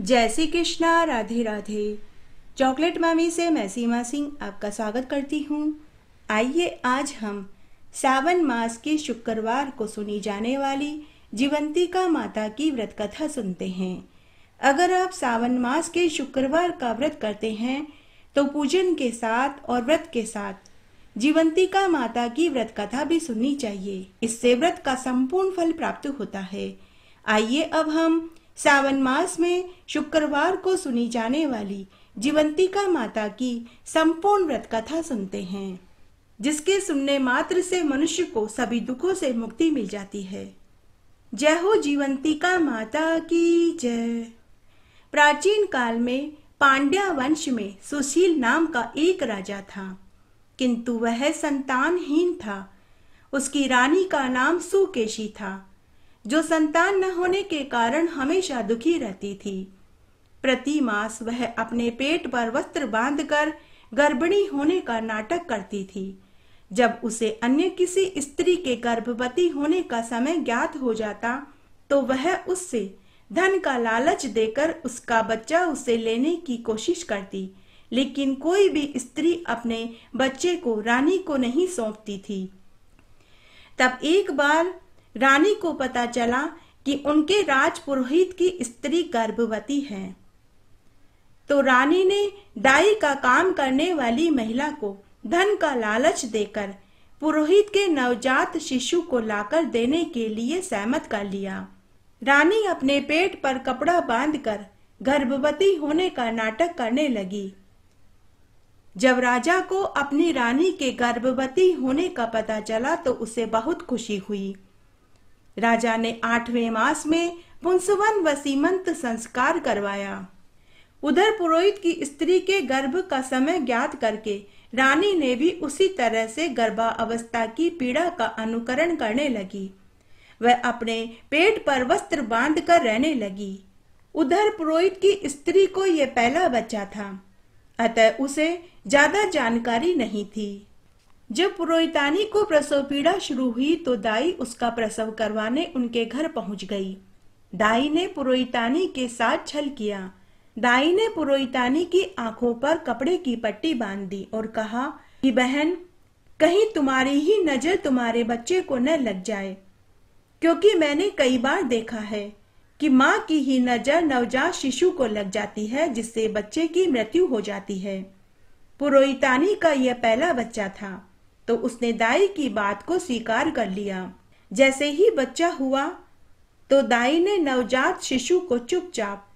जय श्री कृष्णा राधे राधे चॉकलेट मामी से मैं सीमा सिंह आपका स्वागत करती हूँ आइए आज हम सावन मास के शुक्रवार को सुनी जाने वाली जीवंतिका माता की व्रत कथा सुनते हैं अगर आप सावन मास के शुक्रवार का व्रत करते हैं तो पूजन के साथ और व्रत के साथ जीवंतिका माता की व्रत कथा भी सुननी चाहिए इससे व्रत का संपूर्ण फल प्राप्त होता है आइए अब हम सावन मास में शुक्रवार को सुनी जाने वाली जीवंतिका माता की संपूर्ण व्रत कथा सुनते हैं जिसके सुनने मात्र से मनुष्य को सभी दुखों से मुक्ति मिल जाती है जय हो जीवंतिका माता की जय प्राचीन काल में पांड्या वंश में सुशील नाम का एक राजा था किंतु वह संतानहीन था उसकी रानी का नाम सुकेशी था जो संतान न होने के कारण हमेशा दुखी रहती थी प्रति मास वह अपने पेट पर वस्त्र बांधकर गर्भिणी होने का नाटक करती थी जब उसे अन्य किसी स्त्री के गर्भवती होने का समय ज्ञात हो जाता तो वह उससे धन का लालच देकर उसका बच्चा उसे लेने की कोशिश करती लेकिन कोई भी स्त्री अपने बच्चे को रानी को नहीं सौंपती थी तब एक बार रानी को पता चला कि उनके राजपुरोहित की स्त्री गर्भवती है तो रानी ने डाई का काम करने वाली महिला को धन का लालच देकर पुरोहित के नवजात शिशु को लाकर देने के लिए सहमत कर लिया रानी अपने पेट पर कपड़ा बांधकर गर्भवती होने का नाटक करने लगी जब राजा को अपनी रानी के गर्भवती होने का पता चला तो उसे बहुत खुशी हुई राजा ने आठवें मास में पुंसवन व सीमंत संस्कार करवाया उधर पुरोहित की स्त्री के गर्भ का समय ज्ञात करके रानी ने भी उसी तरह से गर्भावस्था की पीड़ा का अनुकरण करने लगी वह अपने पेट पर वस्त्र बांध कर रहने लगी उधर पुरोहित की स्त्री को यह पहला बच्चा था अतः उसे ज्यादा जानकारी नहीं थी जब पुरोहितानी को प्रसव पीड़ा शुरू हुई तो दाई उसका प्रसव करवाने उनके घर पहुंच गई दाई ने पुरोहितानी के साथ छल किया दाई ने पुरोहितानी की आंखों पर कपड़े की पट्टी बांध दी और कहा कि बहन कहीं तुम्हारी ही नजर तुम्हारे बच्चे को न लग जाए क्योंकि मैंने कई बार देखा है कि माँ की ही नजर नवजात शिशु को लग जाती है जिससे बच्चे की मृत्यु हो जाती है पुरोहितानी का यह पहला बच्चा था तो उसने दाई की बात को स्वीकार कर लिया जैसे ही बच्चा हुआ तो दाई ने नवजात शिशु को चुपचाप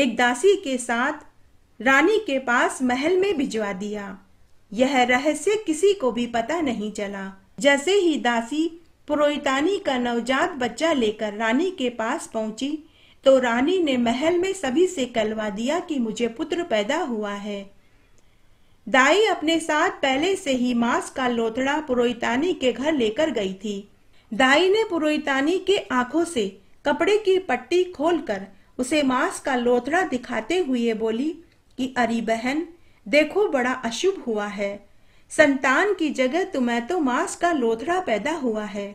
एक दासी के साथ रानी के पास महल में भिजवा दिया यह रहस्य किसी को भी पता नहीं चला जैसे ही दासी पुरोहितानी का नवजात बच्चा लेकर रानी के पास पहुंची तो रानी ने महल में सभी से कलवा दिया कि मुझे पुत्र पैदा हुआ है दाई अपने साथ पहले से ही मांस का लोथड़ा पुरोहितानी के घर लेकर गई थी दाई ने पुरोहितानी के आंखों से कपड़े की पट्टी खोलकर उसे मांस का लोथड़ा दिखाते हुए बोली कि अरे बहन देखो बड़ा अशुभ हुआ है संतान की जगह तुम्हें तो मांस का लोथड़ा पैदा हुआ है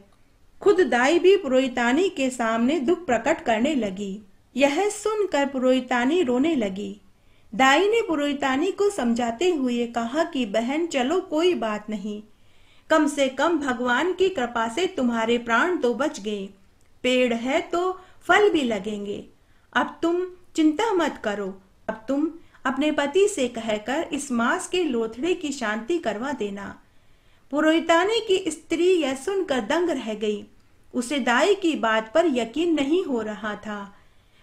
खुद दाई भी पुरोहितानी के सामने दुख प्रकट करने लगी यह सुनकर पुरोहितानी रोने लगी दाई ने पुरोहितानी को समझाते हुए कहा कि बहन चलो कोई बात नहीं कम से कम भगवान की कृपा से तुम्हारे प्राण तो बच गए पेड़ है तो फल भी लगेंगे अब तुम चिंता मत करो अब तुम अपने पति से कहकर इस मास के लोथड़े की शांति करवा देना पुरोहितानी की स्त्री यह सुनकर दंग रह गई उसे दाई की बात पर यकीन नहीं हो रहा था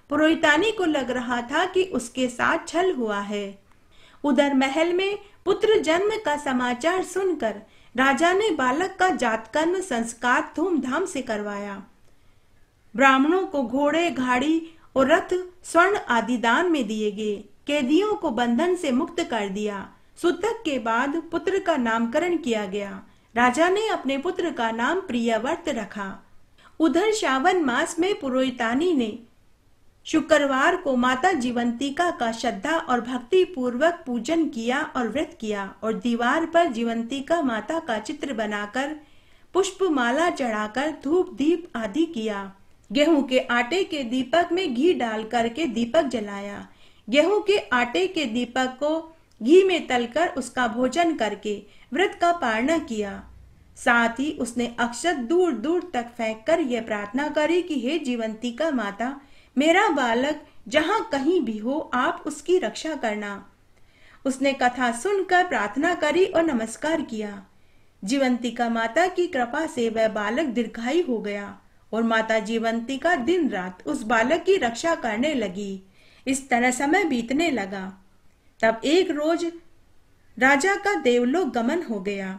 पुरोहितानी को लग रहा था कि उसके साथ छल हुआ है उधर महल में पुत्र जन्म का समाचार सुनकर राजा ने बालक का जातकर्म संस्कार धूमधाम से करवाया ब्राह्मणों को घोड़े घाड़ी और रथ स्वर्ण आदि दान में दिए गए कैदियों को बंधन से मुक्त कर दिया सुतक के बाद पुत्र का नामकरण किया गया राजा ने अपने पुत्र का नाम प्रियवर्त रखा उधर श्रावण मास में पुरोहितानी ने शुक्रवार को माता जीवंतिका का श्रद्धा और भक्ति पूर्वक पूजन किया और व्रत किया और दीवार पर जीवंतिका माता का चित्र बनाकर पुष्प माला चढ़ाकर धूप दीप आदि किया गेहूं के आटे के दीपक में घी डाल करके दीपक जलाया गेहूं के आटे के दीपक को घी में तलकर उसका भोजन करके व्रत का पारणा किया साथ ही उसने अक्षत दूर दूर तक फेंक कर यह प्रार्थना करी कि हे जीवंतिका माता मेरा बालक जहां कहीं भी हो आप उसकी रक्षा करना उसने कथा सुनकर प्रार्थना करी और नमस्कार किया जीवंतिका माता की कृपा से वह बालक दीर्घायु हो गया और माता जीवंतिका दिन रात उस बालक की रक्षा करने लगी इस तरह समय बीतने लगा तब एक रोज राजा का देवलोक गमन हो गया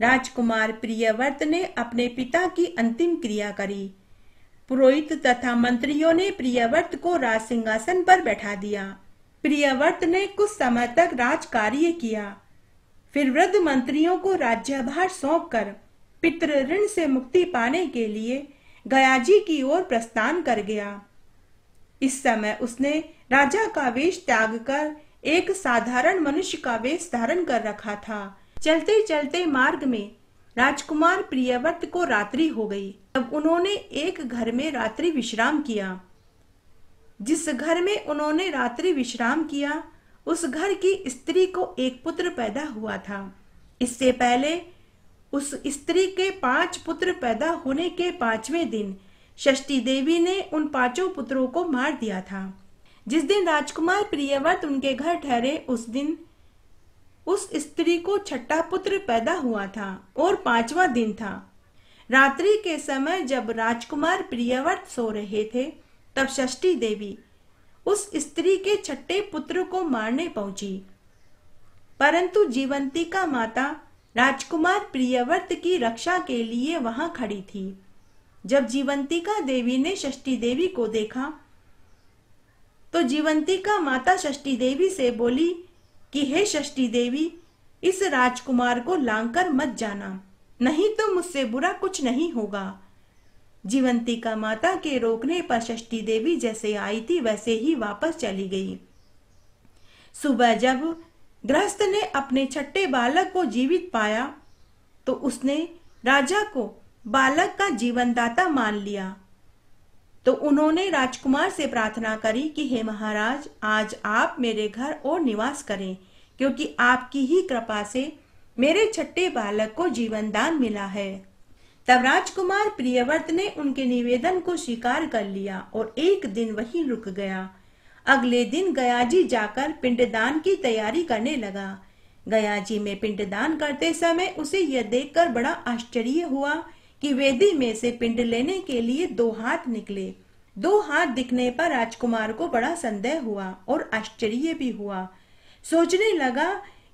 राजकुमार प्रियव्रत ने अपने पिता की अंतिम क्रिया करी पुरोहित तथा मंत्रियों ने प्रियव्रत को राज सिंहासन पर बैठा दिया प्रियव्रत ने कुछ समय तक राज कार्य किया फिर वृद्ध मंत्रियों को राज्यभार सौंप कर पितृ ऋण से मुक्ति पाने के लिए गया जी की ओर प्रस्थान कर गया इस समय उसने राजा का वेश त्याग कर एक साधारण मनुष्य का वेश धारण कर रखा था चलते चलते मार्ग में राजकुमार प्रियव्रत को रात्रि हो गई तब उन्होंने एक घर में रात्रि विश्राम किया जिस घर में उन्होंने रात्रि विश्राम किया उस घर की स्त्री को एक पुत्र पैदा हुआ था इससे पहले उस स्त्री के पांच पुत्र पैदा होने के पांचवें दिन षष्टी देवी ने उन पांचों पुत्रों को मार दिया था जिस दिन राजकुमार प्रियव्रत उनके घर ठहरे उस दिन उस स्त्री को छठा पुत्र पैदा हुआ था और पांचवा दिन था रात्रि के समय जब राजकुमार प्रियव्रत सो रहे थे तब षष्ठी देवी उस स्त्री के छठे पुत्र को मारने पहुंची परंतु जीवंती का माता राजकुमार प्रियव्रत की रक्षा के लिए वहां खड़ी थी जब जीवंतिका देवी ने षष्ठी देवी को देखा तो जीवंतिका माता षष्ठी देवी से बोली कि हे षष्टी देवी इस राजकुमार को लांकर मत जाना नहीं तो मुझसे बुरा कुछ नहीं होगा जीवंती का माता के रोकने पर षष्टी देवी जैसे आई थी वैसे ही वापस चली गई सुबह जब गृहस्थ ने अपने छठे बालक को जीवित पाया तो उसने राजा को बालक का जीवनदाता मान लिया तो उन्होंने राजकुमार से प्रार्थना करी कि हे महाराज आज आप मेरे घर और निवास करें क्योंकि आपकी ही कृपा से मेरे छठे बालक को जीवन दान मिला है तब राजकुमार प्रियव्रत ने उनके निवेदन को स्वीकार कर लिया और एक दिन वही रुक गया अगले दिन गयाजी जाकर पिंडदान की तैयारी करने लगा गयाजी में पिंडदान करते समय उसे यह देखकर बड़ा आश्चर्य हुआ कि वेदी में से पिंड लेने के लिए दो हाथ निकले दो हाथ दिखने पर राजकुमार को बड़ा संदेह हुआ और आश्चर्य भी हुआ सोचने लगा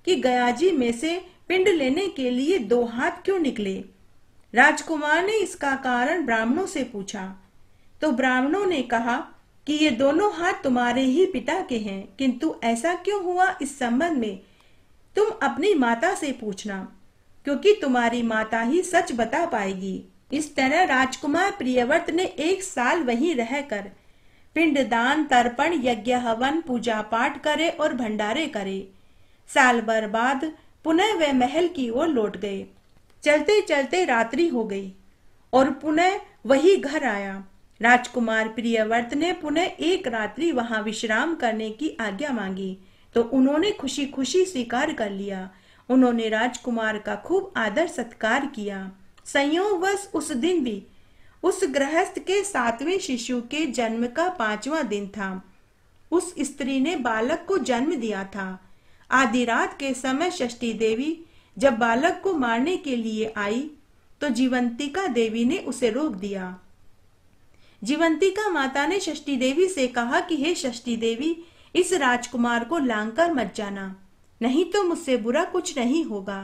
कि जी में से पिंड लेने के लिए दो हाथ क्यों निकले राजकुमार ने इसका कारण ब्राह्मणों से पूछा तो ब्राह्मणों ने कहा कि ये दोनों हाथ तुम्हारे ही पिता के हैं किंतु ऐसा क्यों हुआ इस संबंध में तुम अपनी माता से पूछना क्योंकि तुम्हारी माता ही सच बता पाएगी इस तरह राजकुमार प्रियव्रत ने एक साल वहीं रहकर पिंडदान तर्पण यज्ञ हवन पूजा पाठ करे और भंडारे करे साल भर बाद पुनः वे महल की ओर लौट गए चलते चलते रात्रि हो गई और पुनः वही घर आया राजकुमार प्रियव्रत ने पुनः एक रात्रि वहां विश्राम करने की आज्ञा मांगी तो उन्होंने खुशी खुशी स्वीकार कर लिया उन्होंने राजकुमार का खूब आदर सत्कार किया संयोगवश उस दिन भी उस गृहस्थ के सातवें शिशु के जन्म का पांचवा दिन था उस स्त्री ने बालक को जन्म दिया था आधी रात के समय षष्टी देवी जब बालक को मारने के लिए आई तो जीवंतिका देवी ने उसे रोक दिया जीवंतिका माता ने षष्टी देवी से कहा कि हे षष्टी देवी इस राजकुमार को लांग कर मत जाना नहीं तो मुझसे बुरा कुछ नहीं होगा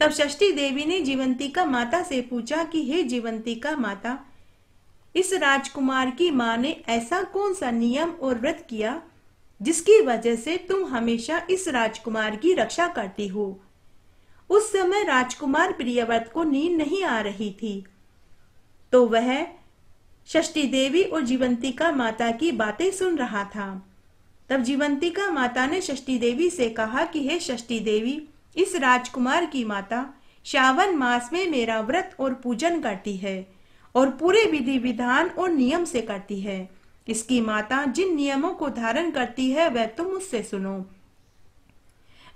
तब षष्ठी देवी ने जीवंती का माता से पूछा कि हे जीवंतिका माता इस राजकुमार की माँ ने ऐसा कौन सा नियम और व्रत किया जिसकी वजह से तुम हमेशा इस राजकुमार की रक्षा करती हो उस समय राजकुमार प्रियव्रत को नींद नहीं आ रही थी तो वह षष्टी देवी और जीवंती का माता की बातें सुन रहा था तब जीवंतिका माता ने षष्टी देवी से कहा कि हे षष्टी देवी इस राजकुमार की माता श्रावण मास में मेरा व्रत और पूजन करती है और पूरे विधि विधान और नियम से करती है इसकी माता जिन नियमों को धारण करती है वह तुम उससे सुनो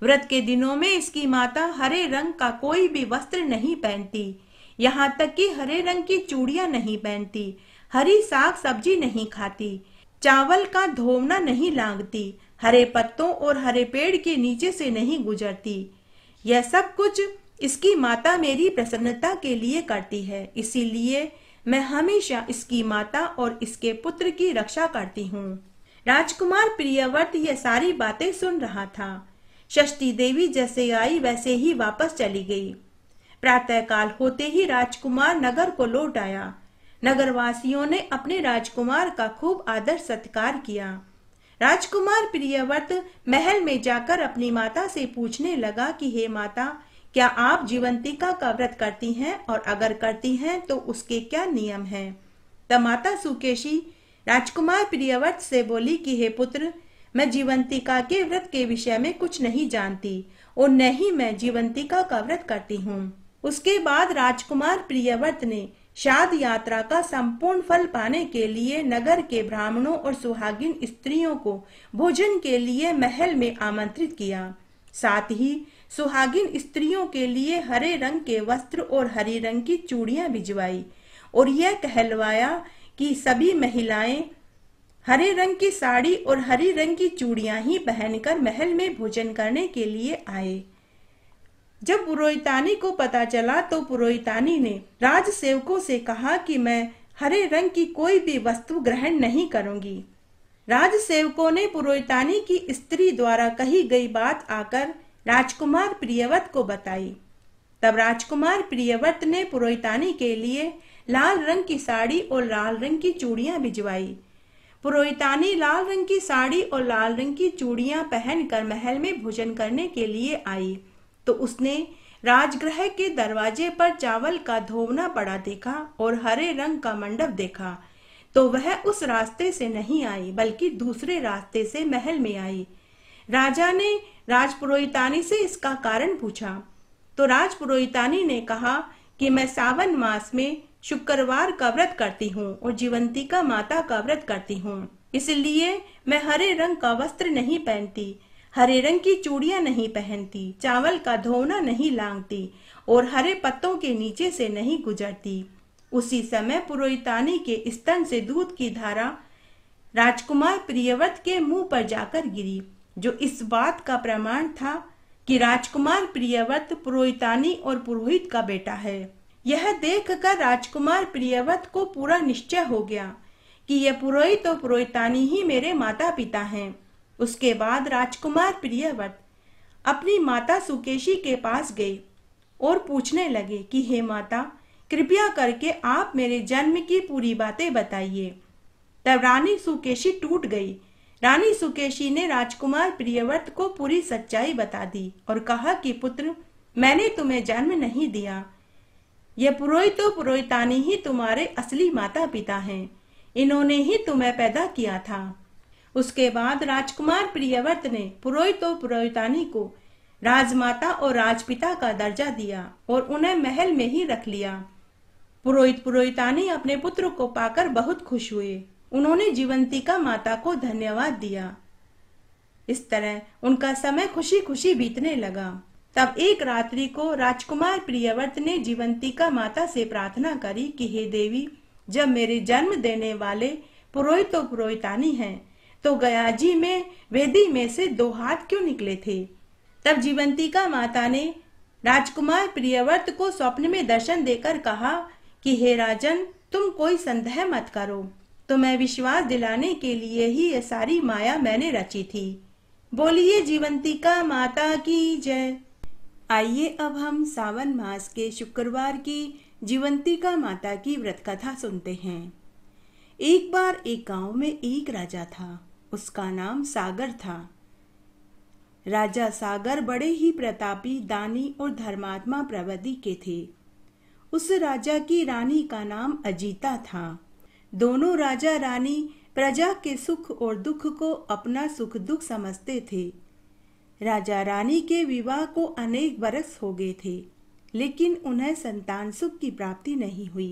व्रत के दिनों में इसकी माता हरे रंग का कोई भी वस्त्र नहीं पहनती यहाँ तक कि हरे रंग की चूड़ियां नहीं पहनती हरी साग सब्जी नहीं खाती चावल का धोवना नहीं लांगती हरे पत्तों और हरे पेड़ के नीचे से नहीं गुजरती यह सब कुछ इसकी माता मेरी प्रसन्नता के लिए करती है इसीलिए मैं हमेशा इसकी माता और इसके पुत्र की रक्षा करती हूँ राजकुमार प्रियव्रत यह सारी बातें सुन रहा था षष्टी देवी जैसे आई वैसे ही वापस चली गई प्रातः काल होते ही राजकुमार नगर को लौट आया नगरवासियों ने अपने राजकुमार का खूब आदर सत्कार किया राजकुमार प्रियव्रत महल में जाकर अपनी माता से पूछने लगा कि हे माता क्या आप जीवंतिका का व्रत करती हैं और अगर करती हैं तो उसके क्या नियम हैं तब माता सुकेशी राजकुमार प्रियव्रत से बोली कि हे पुत्र मैं जीवंतिका के व्रत के विषय में कुछ नहीं जानती और न ही मैं जीवंतिका का व्रत करती हूँ उसके बाद राजकुमार प्रियव्रत ने शाद यात्रा का संपूर्ण फल पाने के लिए नगर के ब्राह्मणों और सुहागिन स्त्रियों को भोजन के लिए महल में आमंत्रित किया साथ ही सुहागिन स्त्रियों के लिए हरे रंग के वस्त्र और हरे रंग की चूड़ियां भिजवाई और यह कहलवाया कि सभी महिलाएं हरे रंग की साड़ी और हरी रंग की चूड़ियां ही पहनकर महल में भोजन करने के लिए आए जब पुरोहितानी को पता चला तो पुरोहितानी ने राज सेवकों से कहा कि मैं हरे रंग की कोई भी वस्तु ग्रहण नहीं करूंगी राज सेवकों ने पुरोहितानी की स्त्री द्वारा कही गई बात आकर राजकुमार प्रियवत को बताई तब राजकुमार प्रियव्रत ने पुरोहितानी के लिए लाल रंग की साड़ी और लाल रंग की चूड़ियां भिजवाई पुरोहितानी लाल रंग की साड़ी और लाल रंग की चूड़ियां पहनकर महल में भोजन करने के लिए आई तो उसने राजगृह के दरवाजे पर चावल का धोवना पड़ा देखा और हरे रंग का मंडप देखा तो वह उस रास्ते से नहीं आई बल्कि दूसरे रास्ते से महल में आई राजा ने राजपुरोहितानी से इसका कारण पूछा तो राजपुरोहितानी ने कहा कि मैं सावन मास में शुक्रवार का व्रत करती हूँ और जीवंती का माता का व्रत करती हूँ इसलिए मैं हरे रंग का वस्त्र नहीं पहनती हरे रंग की चूड़ियां नहीं पहनती चावल का धोना नहीं लांगती और हरे पत्तों के नीचे से नहीं गुजरती उसी समय पुरोहितानी के स्तन से दूध की धारा राजकुमार प्रियव्रत के मुंह पर जाकर गिरी जो इस बात का प्रमाण था कि राजकुमार प्रियव्रत पुरोहितानी और पुरोहित का बेटा है यह देखकर राजकुमार प्रियव्रत को पूरा निश्चय हो गया कि यह पुरोहित और पुरोहितानी ही मेरे माता पिता हैं उसके बाद राजकुमार प्रियव्रत अपनी माता सुकेशी के पास गए और पूछने लगे कि हे माता कृपया करके आप मेरे जन्म की पूरी बातें बताइए तब रानी सुकेशी टूट गई रानी सुकेशी ने राजकुमार प्रियव्रत को पूरी सच्चाई बता दी और कहा कि पुत्र मैंने तुम्हें जन्म नहीं दिया ये पुरोहितो पुरोहितानी ही तुम्हारे असली माता पिता हैं इन्होंने ही तुम्हें पैदा किया था उसके बाद राजकुमार प्रियव्रत ने पुरोहित और पुरोहितानी को राजमाता और राजपिता का दर्जा दिया और उन्हें महल में ही रख लिया पुरोहित पुरोहितानी अपने पुत्र को पाकर बहुत खुश हुए उन्होंने जीवंतिका माता को धन्यवाद दिया इस तरह उनका समय खुशी खुशी बीतने लगा तब एक रात्रि को राजकुमार प्रियव्रत ने जीवंतिका माता से प्रार्थना करी कि हे देवी जब मेरे जन्म देने वाले पुरोहित और पुरोहितानी हैं तो गया जी में वेदी में से दो हाथ क्यों निकले थे तब जीवंतिका माता ने राजकुमार प्रियव्रत को स्वप्न में दर्शन देकर कहा कि हे राजन तुम कोई संदेह मत करो तुम्हें तो विश्वास दिलाने के लिए ही ये सारी माया मैंने रची थी बोलिए जीवंतिका माता की जय आइए अब हम सावन मास के शुक्रवार की जीवंतिका माता की व्रत कथा सुनते हैं एक बार एक गांव में एक राजा था उसका नाम सागर था राजा सागर बड़े ही प्रतापी दानी और धर्मात्मा प्रवृत्ति के थे उस राजा की रानी का नाम अजीता था दोनों राजा रानी प्रजा के सुख और दुख को अपना सुख दुख समझते थे राजा रानी के विवाह को अनेक बरस हो गए थे लेकिन उन्हें संतान सुख की प्राप्ति नहीं हुई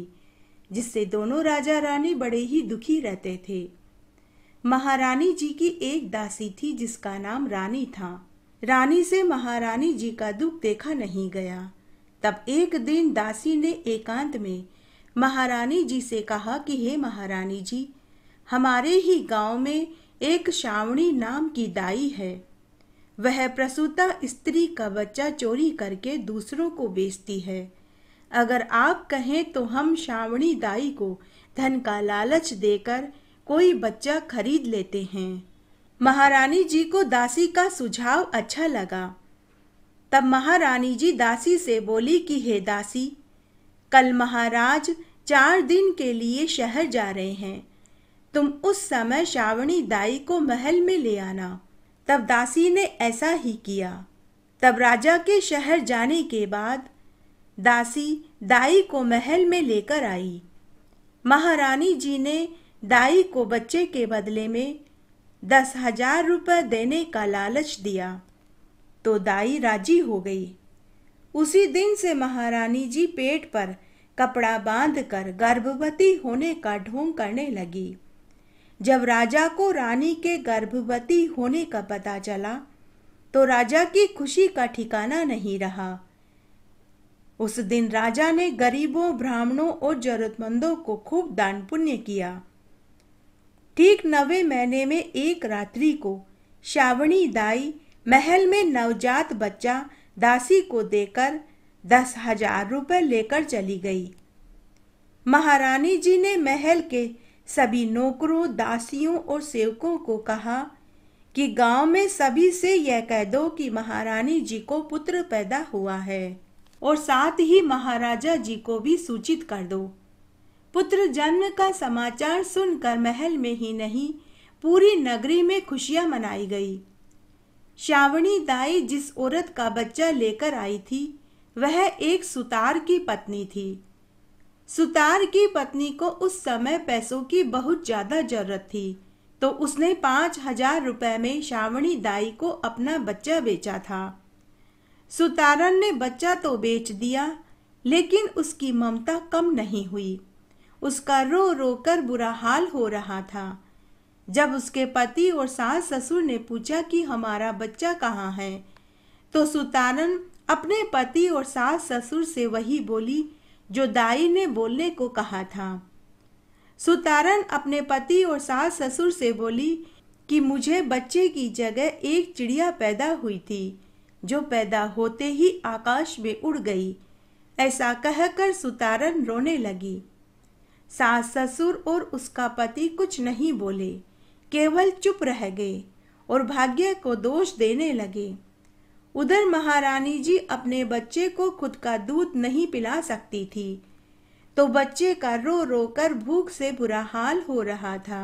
जिससे दोनों राजा रानी बड़े ही दुखी रहते थे महारानी जी की एक दासी थी जिसका नाम रानी था रानी से महारानी जी का दुख देखा नहीं गया तब एक दिन दासी ने एकांत में महारानी जी से कहा कि हे महारानी जी हमारे ही गांव में एक श्रावणी नाम की दाई है वह प्रसूता स्त्री का बच्चा चोरी करके दूसरों को बेचती है अगर आप कहें तो हम श्रावणी दाई को धन का लालच देकर कोई बच्चा खरीद लेते हैं महारानी जी को दासी का सुझाव अच्छा लगा तब महारानी जी दासी से बोली कि हे दासी कल महाराज चार दिन के लिए शहर जा रहे हैं तुम उस समय श्रावणी दाई को महल में ले आना तब दासी ने ऐसा ही किया तब राजा के शहर जाने के बाद दासी दाई को महल में लेकर आई महारानी जी ने दाई को बच्चे के बदले में दस हजार रुपये देने का लालच दिया तो दाई राजी हो गई उसी दिन से महारानी जी पेट पर कपड़ा बांधकर गर्भवती होने का ढोंग करने लगी जब राजा को रानी के गर्भवती होने का पता चला तो राजा की खुशी का ठिकाना नहीं रहा उस दिन राजा ने गरीबों ब्राह्मणों और जरूरतमंदों को खूब दान पुण्य किया ठीक नवे महीने में एक रात्रि को श्रावणी दाई महल में नवजात बच्चा दासी को देकर दस हजार रुपये लेकर चली गई महारानी जी ने महल के सभी नौकरों दासियों और सेवकों को कहा कि गांव में सभी से यह कह दो कि महारानी जी को पुत्र पैदा हुआ है और साथ ही महाराजा जी को भी सूचित कर दो पुत्र जन्म का समाचार सुनकर महल में ही नहीं पूरी नगरी में खुशियां मनाई गई श्रावणी दाई जिस औरत का बच्चा लेकर आई थी वह एक सुतार की पत्नी थी सुतार की पत्नी को उस समय पैसों की बहुत ज़्यादा जरूरत थी तो उसने पांच हजार रुपये में श्रावणी दाई को अपना बच्चा बेचा था सुतारन ने बच्चा तो बेच दिया लेकिन उसकी ममता कम नहीं हुई उसका रो रो कर बुरा हाल हो रहा था जब उसके पति और सास ससुर ने पूछा कि हमारा बच्चा कहाँ है तो सुतारन अपने पति और सास ससुर से वही बोली जो दाई ने बोलने को कहा था सुतारन अपने पति और सास ससुर से बोली कि मुझे बच्चे की जगह एक चिड़िया पैदा हुई थी जो पैदा होते ही आकाश में उड़ गई ऐसा कहकर सुतारन रोने लगी सास ससुर और उसका पति कुछ नहीं बोले केवल चुप रह गए और भाग्य को दोष देने लगे उधर महारानी जी अपने बच्चे को खुद का दूध नहीं पिला सकती थी तो बच्चे का रो रो कर भूख से बुरा हाल हो रहा था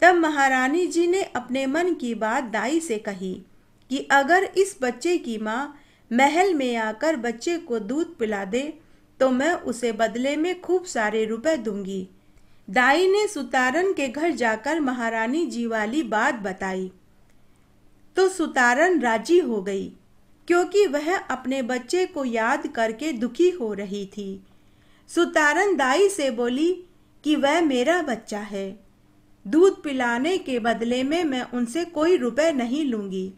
तब महारानी जी ने अपने मन की बात दाई से कही कि अगर इस बच्चे की माँ महल में आकर बच्चे को दूध पिला दे तो मैं उसे बदले में खूब सारे रुपए दूंगी दाई ने सुतारन के घर जाकर महारानी जी वाली बात बताई तो सुतारन राजी हो गई क्योंकि वह अपने बच्चे को याद करके दुखी हो रही थी सुतारन दाई से बोली कि वह मेरा बच्चा है दूध पिलाने के बदले में मैं उनसे कोई रुपए नहीं लूंगी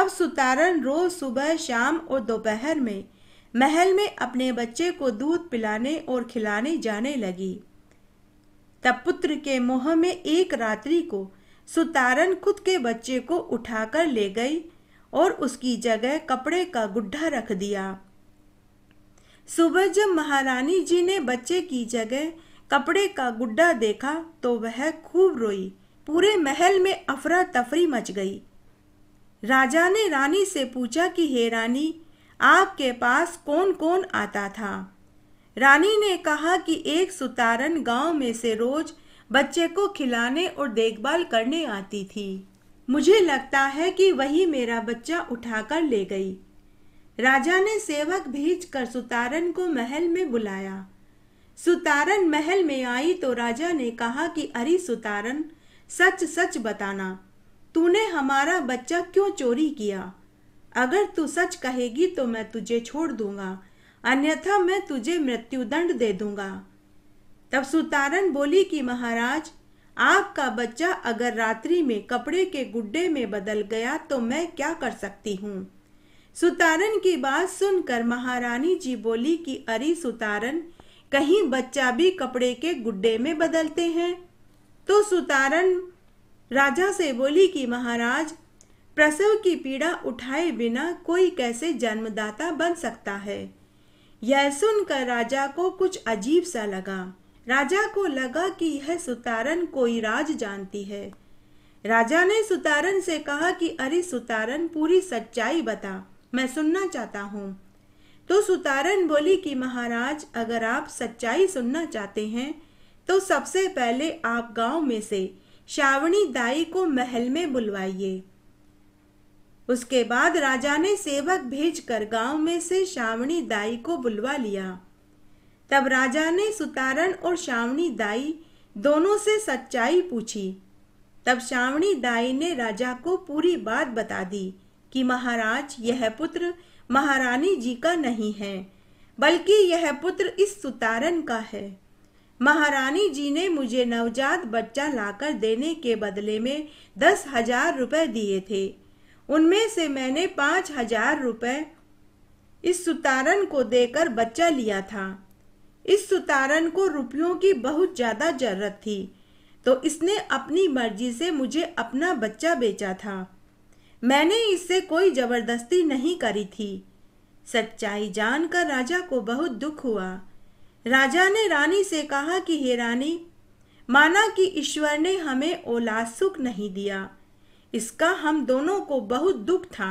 अब सुतारन रोज सुबह शाम और दोपहर में महल में अपने बच्चे को दूध पिलाने और खिलाने जाने लगी तब पुत्र के मोह में एक रात्रि को सुतारन खुद के बच्चे को उठाकर ले गई और उसकी जगह कपड़े का गुड्ढा रख दिया सुबह जब महारानी जी ने बच्चे की जगह कपड़े का गुड्डा देखा तो वह खूब रोई पूरे महल में अफरा तफरी मच गई राजा ने रानी से पूछा कि हे रानी आपके पास कौन कौन आता था रानी ने कहा कि एक सुतारन गांव में से रोज बच्चे को खिलाने और देखभाल करने आती थी मुझे लगता है कि वही मेरा बच्चा उठाकर ले गई राजा ने सेवक भेज कर सुतारन को महल में बुलाया सुतारन महल में आई तो राजा ने कहा कि अरे सुतारन सच सच बताना तूने हमारा बच्चा क्यों चोरी किया अगर तू सच कहेगी तो मैं तुझे छोड़ दूंगा अन्यथा मैं तुझे मृत्युदंड दे दूंगा तब सुतारन बोली कि महाराज आपका बच्चा अगर रात्रि में कपड़े के गुड्डे में बदल गया तो मैं क्या कर सकती हूँ सुतारन की बात सुनकर महारानी जी बोली कि अरे सुतारन कहीं बच्चा भी कपड़े के गुड्डे में बदलते हैं तो सुतारन राजा से बोली कि महाराज प्रसव की पीड़ा उठाए बिना कोई कैसे जन्मदाता बन सकता है यह सुनकर राजा को कुछ अजीब सा लगा राजा को लगा कि यह सुतारन कोई राज जानती है राजा ने सुतारन से कहा कि अरे सुतारन पूरी सच्चाई बता मैं सुनना चाहता हूँ तो सुतारन बोली कि महाराज अगर आप सच्चाई सुनना चाहते हैं तो सबसे पहले आप गांव में से श्रावणी दाई को महल में बुलवाइए उसके बाद राजा ने सेवक भेजकर गांव में से श्रावणी दाई को बुलवा लिया तब राजा ने सुतारन और शामी दाई दोनों से सच्चाई पूछी तब श्रावणी दाई ने राजा को पूरी बात बता दी कि महाराज यह पुत्र महारानी जी का नहीं है बल्कि यह पुत्र इस सुतारण का है महारानी जी ने मुझे नवजात बच्चा लाकर देने के बदले में दस हजार रुपए दिए थे उनमें से मैंने पाँच हजार रुपये इस सुतारन को देकर बच्चा लिया था इस सुतारन को रुपयों की बहुत ज़्यादा जरूरत थी तो इसने अपनी मर्जी से मुझे अपना बच्चा बेचा था मैंने इससे कोई ज़बरदस्ती नहीं करी थी सच्चाई जानकर राजा को बहुत दुख हुआ राजा ने रानी से कहा कि हे रानी माना कि ईश्वर ने हमें औलाद सुख नहीं दिया इसका हम दोनों को बहुत दुख था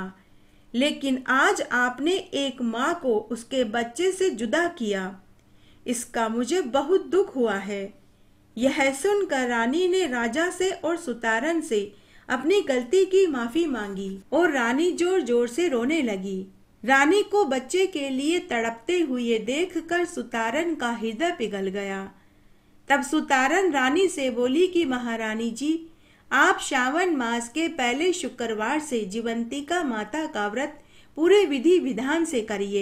लेकिन आज आपने एक माँ को उसके बच्चे से जुदा किया इसका मुझे बहुत दुख हुआ है यह सुनकर रानी ने राजा से और सुतारन से अपनी गलती की माफी मांगी और रानी जोर जोर से रोने लगी रानी को बच्चे के लिए तड़पते हुए देखकर सुतारन का हृदय पिघल गया तब सुतारन रानी से बोली कि महारानी जी आप श्रावण मास के पहले शुक्रवार से जीवंतिका माता का व्रत पूरे विधि विधान से करिए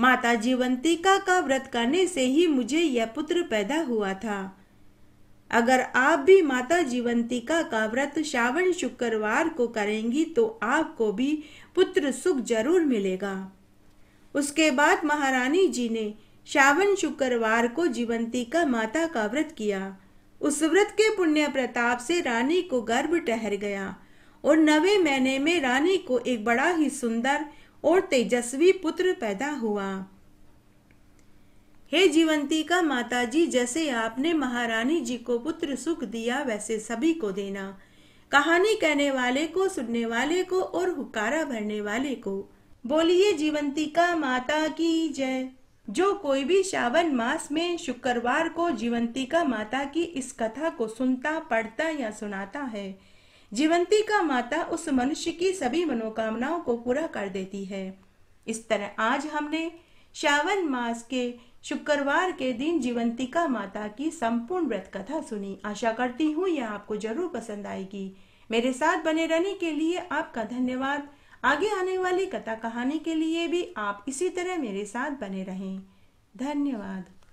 माता जीवंतिका का व्रत करने से ही मुझे यह पुत्र पैदा हुआ था अगर आप भी माता जीवंतिका का व्रत श्रावण शुक्रवार को करेंगी तो आपको भी पुत्र सुख जरूर मिलेगा उसके बाद महारानी जी ने श्रावण शुक्रवार को जीवंतिका माता का व्रत किया उस व्रत के पुण्य प्रताप से रानी को गर्भ ठहर गया और नवे महीने में रानी को एक बड़ा ही सुंदर और तेजस्वी पुत्र पैदा हुआ हे जीवंती का माता जी जैसे आपने महारानी जी को पुत्र सुख दिया वैसे सभी को देना कहानी कहने वाले को सुनने वाले को और हुकारा भरने वाले को बोलिए जीवंती का माता की जय जो कोई भी श्रावण मास में शुक्रवार को जीवंतिका माता की इस कथा को सुनता पढ़ता या सुनाता है जीवंतिका माता उस मनुष्य की सभी मनोकामनाओं को पूरा कर देती है इस तरह आज हमने श्रावण मास के शुक्रवार के दिन जीवंतिका माता की संपूर्ण व्रत कथा सुनी आशा करती हूँ यह आपको जरूर पसंद आएगी मेरे साथ बने रहने के लिए आपका धन्यवाद आगे आने वाली कथा कहानी के लिए भी आप इसी तरह मेरे साथ बने रहें धन्यवाद